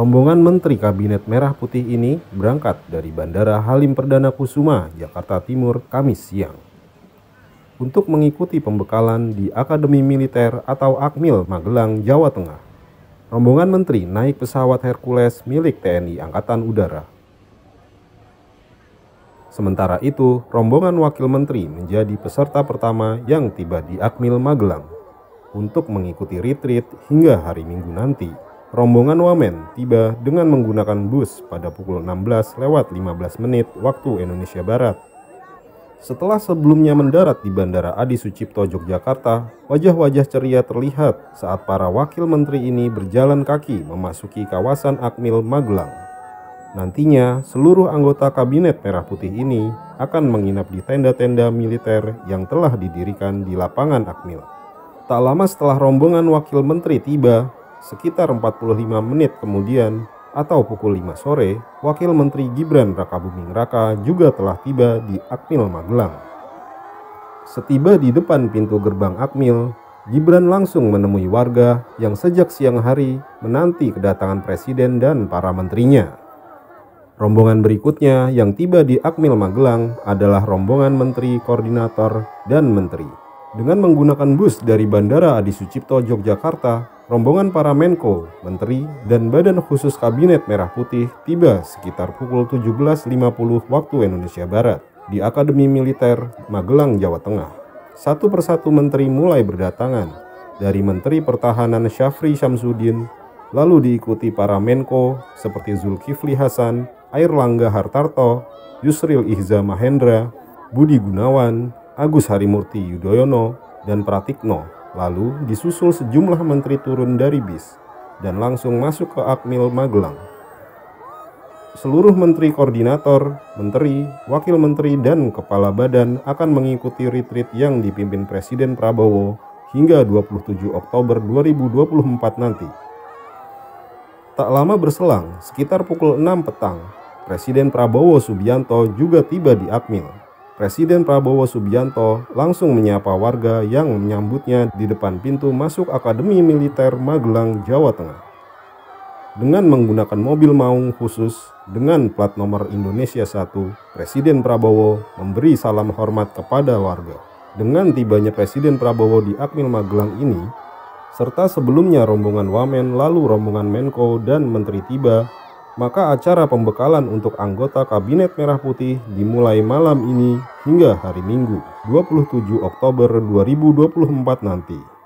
Rombongan Menteri Kabinet Merah Putih ini berangkat dari Bandara Halim Perdana Kusuma, Jakarta Timur, Kamis siang. Untuk mengikuti pembekalan di Akademi Militer atau Akmil Magelang, Jawa Tengah. Rombongan menteri naik pesawat Hercules milik TNI Angkatan Udara. Sementara itu, rombongan wakil menteri menjadi peserta pertama yang tiba di Akmil Magelang untuk mengikuti retreat hingga hari Minggu nanti. Rombongan Wamen tiba dengan menggunakan bus pada pukul 16 lewat 15 menit waktu Indonesia Barat. Setelah sebelumnya mendarat di Bandara Adi Sucipto, Yogyakarta, wajah-wajah ceria terlihat saat para wakil menteri ini berjalan kaki memasuki kawasan Akmil Magelang. Nantinya, seluruh anggota kabinet merah putih ini akan menginap di tenda-tenda militer yang telah didirikan di lapangan Akmil. Tak lama setelah rombongan wakil menteri tiba, Sekitar 45 menit kemudian, atau pukul 5 sore, Wakil Menteri Gibran Rakabuming Raka juga telah tiba di Akmil Magelang. Setiba di depan pintu gerbang Akmil, Gibran langsung menemui warga yang sejak siang hari menanti kedatangan presiden dan para menterinya. Rombongan berikutnya yang tiba di Akmil Magelang adalah rombongan menteri koordinator dan menteri. Dengan menggunakan bus dari Bandara Adi Sucipto, Yogyakarta, rombongan para Menko, Menteri, dan Badan Khusus Kabinet Merah Putih tiba sekitar pukul 17.50 waktu Indonesia Barat di Akademi Militer Magelang, Jawa Tengah. Satu persatu menteri mulai berdatangan, dari Menteri Pertahanan Syafri Syamsuddin, lalu diikuti para Menko seperti Zulkifli Hasan, Air Langga Hartarto, Yusril Ihza Mahendra, Budi Gunawan, Agus Harimurti Yudhoyono, dan Pratikno Lalu disusul sejumlah menteri turun dari bis dan langsung masuk ke Akmil Magelang. Seluruh menteri koordinator, menteri, wakil menteri, dan kepala badan akan mengikuti retreat yang dipimpin Presiden Prabowo hingga 27 Oktober 2024 nanti. Tak lama berselang, sekitar pukul 6 petang, Presiden Prabowo Subianto juga tiba di Akmil. Presiden Prabowo Subianto langsung menyapa warga yang menyambutnya di depan pintu masuk Akademi Militer Magelang, Jawa Tengah. Dengan menggunakan mobil maung khusus dengan plat nomor Indonesia 1, Presiden Prabowo memberi salam hormat kepada warga. Dengan tibanya Presiden Prabowo di Akmil Magelang ini, serta sebelumnya rombongan Wamen lalu rombongan Menko dan Menteri Tiba maka acara pembekalan untuk anggota Kabinet Merah Putih dimulai malam ini hingga hari Minggu, 27 Oktober 2024 nanti.